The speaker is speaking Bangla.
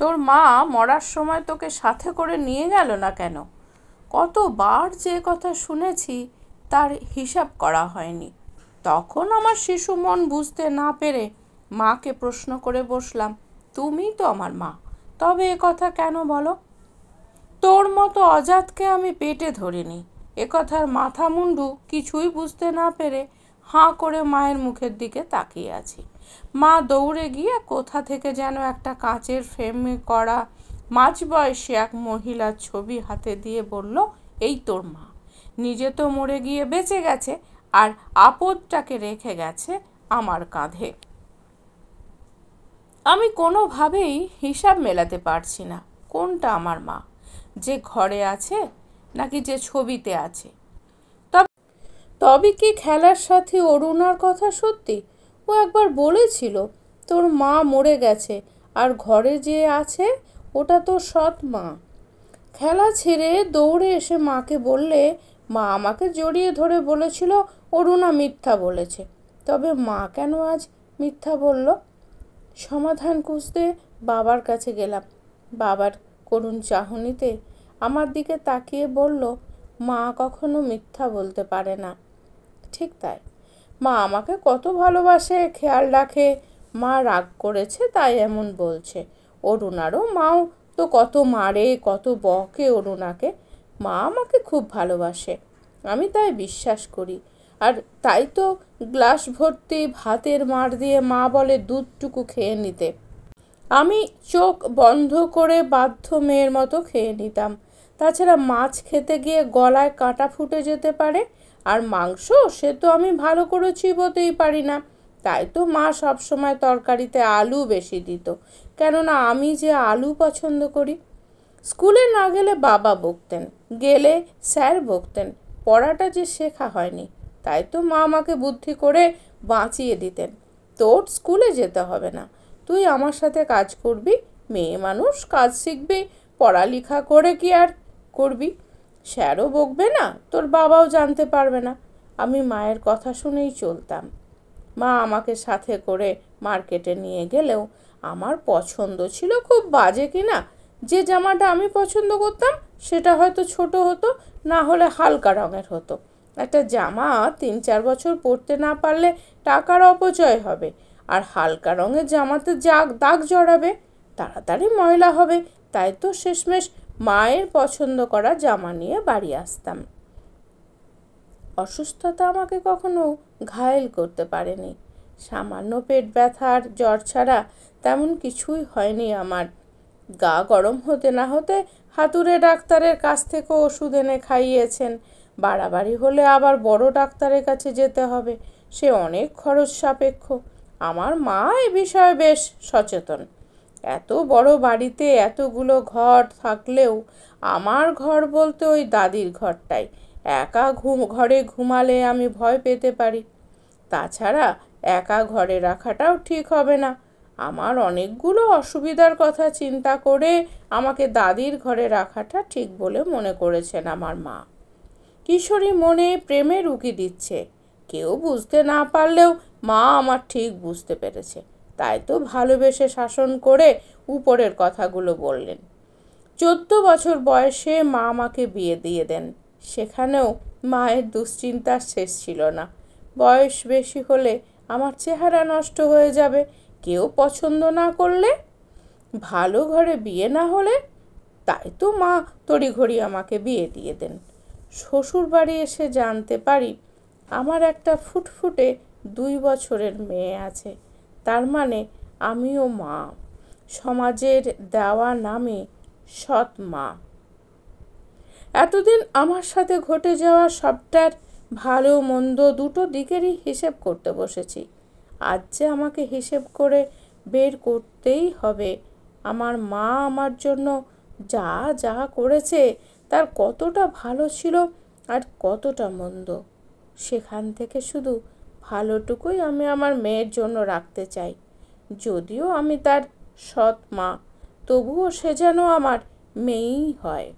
তোর মা মরার সময় তোকে সাথে করে নিয়ে গেল না কেন কতবার যে কথা শুনেছি তার হিসাব করা হয়নি তখন আমার শিশু মন বুঝতে না পেরে মাকে প্রশ্ন করে বসলাম তুমি তো আমার মা তবে এ কথা কেন বলো তোর মতো অজাতকে আমি পেটে ধরিনি একথার মাথা মুন্ডু কিছুই বুঝতে না পেরে হাঁ করে মায়ের মুখের দিকে তাকিয়ে আছি মা দৌড়ে গিয়ে কোথা থেকে যেন একটা কাঁচের ফ্রেমে করা মাঝবয়সী এক মহিলার ছবি হাতে দিয়ে বলল এই তোর মা নিজে তো মরে গিয়ে বেঁচে গেছে আর আপদটাকে রেখে গেছে আমার কাঁধে আমি কোনোভাবেই হিসাব মেলাতে পারছি না কোনটা আমার মা যে ঘরে আছে নাকি যে ছবিতে আছে তবে কি খেলার সাথে অরুণার কথা সত্যি ও একবার বলেছিল তোর মা মরে গেছে আর ঘরে যে আছে ওটা তো সৎ মা খেলা ছেড়ে দৌড়ে এসে মাকে বললে মা আমাকে জড়িয়ে ধরে বলেছিল অরুণা মিথ্যা বলেছে তবে মা কেন আজ মিথ্যা বলল সমাধান খুঁজতে বাবার কাছে গেলাম বাবার করুণ চাহনিতে আমার দিকে তাকিয়ে বলল মা কখনো মিথ্যা বলতে পারে না ঠিক তাই মা আমাকে কত ভালোবাসে খেয়াল রাখে মা রাগ করেছে তাই এমন বলছে অরুণারও মাও তো কত মারে কত বকে অরুণাকে মা আমাকে খুব ভালোবাসে আমি তাই বিশ্বাস করি আর তাই তো গ্লাস ভর্তি ভাতের মার দিয়ে মা বলে দুধটুকু খেয়ে নিতে আমি চোখ বন্ধ করে বাধ্য মেয়ের মতো খেয়ে নিতাম তাছাড়া মাছ খেতে গিয়ে গলায় কাঁটা ফুটে যেতে পারে আর মাংস সে তো আমি ভালো করে চিবোতেই পারি না তাই তো মা সবসময় তরকারিতে আলু বেশি দিত কেননা আমি যে আলু পছন্দ করি স্কুলে না গেলে বাবা বকতেন গেলে স্যার বকতেন পড়াটা যে শেখা হয়নি তাই তো মা আমাকে বুদ্ধি করে বাঁচিয়ে দিতেন তোর স্কুলে যেতে হবে না তুই আমার সাথে কাজ করবি মেয়ে মানুষ কাজ শিখবি পড়ালেখা করে কি আর করবি স্যারও বকবে না তোর বাবাও জানতে পারবে না আমি মায়ের কথা শুনেই চলতাম মা আমাকে সাথে করে মার্কেটে নিয়ে গেলেও আমার পছন্দ ছিল খুব বাজে কিনা যে জামাটা আমি পছন্দ করতাম সেটা হয়তো ছোট হতো না হলে হালকা রঙের হতো একটা জামা তিন চার বছর পরতে না পারলে টাকার অপচয় হবে আর হালকা রঙের জামাতে যাক দাগ জড়াবে তাড়াতাড়ি ময়লা হবে তাই তো শেষমেশ মায়ের পছন্দ করা জামা নিয়ে বাড়ি আসতাম অসুস্থতা আমাকে কখনো ঘায়েল করতে পারেনি সামান্য পেট ব্যথার জ্বর ছাড়া তেমন কিছুই হয়নি আমার গা গরম হতে না হতে হাতুড়ে ডাক্তারের কাছ থেকে ওষুধ এনে খাইয়েছেন বাড়াবাড়ি হলে আবার বড় ডাক্তারের কাছে যেতে হবে সে অনেক খরচ সাপেক্ষ আমার মা এ বিষয়ে বেশ সচেতন এত বড় বাড়িতে এতগুলো ঘর থাকলেও আমার ঘর বলতে ওই দাদির ঘরটাই একা ঘুম ঘরে ঘুমালে আমি ভয় পেতে পারি তাছাড়া একা ঘরে রাখাটাও ঠিক হবে না আমার অনেকগুলো অসুবিধার কথা চিন্তা করে আমাকে দাদির ঘরে রাখাটা ঠিক বলে মনে করেছেন আমার মা কিশোরী মনে প্রেমের উকি দিচ্ছে কেউ বুঝতে না পারলেও মা আমার ঠিক বুঝতে পেরেছে তাই তো ভালোবেসে শাসন করে উপরের কথাগুলো বললেন চোদ্দ বছর বয়সে মা আমাকে বিয়ে দিয়ে দেন সেখানেও মায়ের দুশ্চিন্তার শেষ ছিল না বয়স বেশি হলে আমার চেহারা নষ্ট হয়ে যাবে কেউ পছন্দ না করলে ভালো ঘরে বিয়ে না হলে তাই তো মা তড়িঘড়ি আমাকে বিয়ে দিয়ে দেন শ্বশুর বাড়ি এসে জানতে পারি আমার একটা ফুটফুটে দুই বছরের মেয়ে আছে তার মানে আমিও মা সমাজের দেওয়া নামে সৎ মা এতদিন আমার সাথে ঘটে যাওয়া সবটার ভালো মন্দ দুটো দিকেরই হিসেব করতে বসেছি আজ যে আমাকে হিসেব করে বের করতেই হবে আমার মা আমার জন্য যা যা করেছে তার কতটা ভালো ছিল আর কতটা মন্দ সেখান থেকে শুধু ভালোটুকুই আমি আমার মেয়ের জন্য রাখতে চাই যদিও আমি তার সৎ মা তবুও সে যেন আমার মেয়েই হয়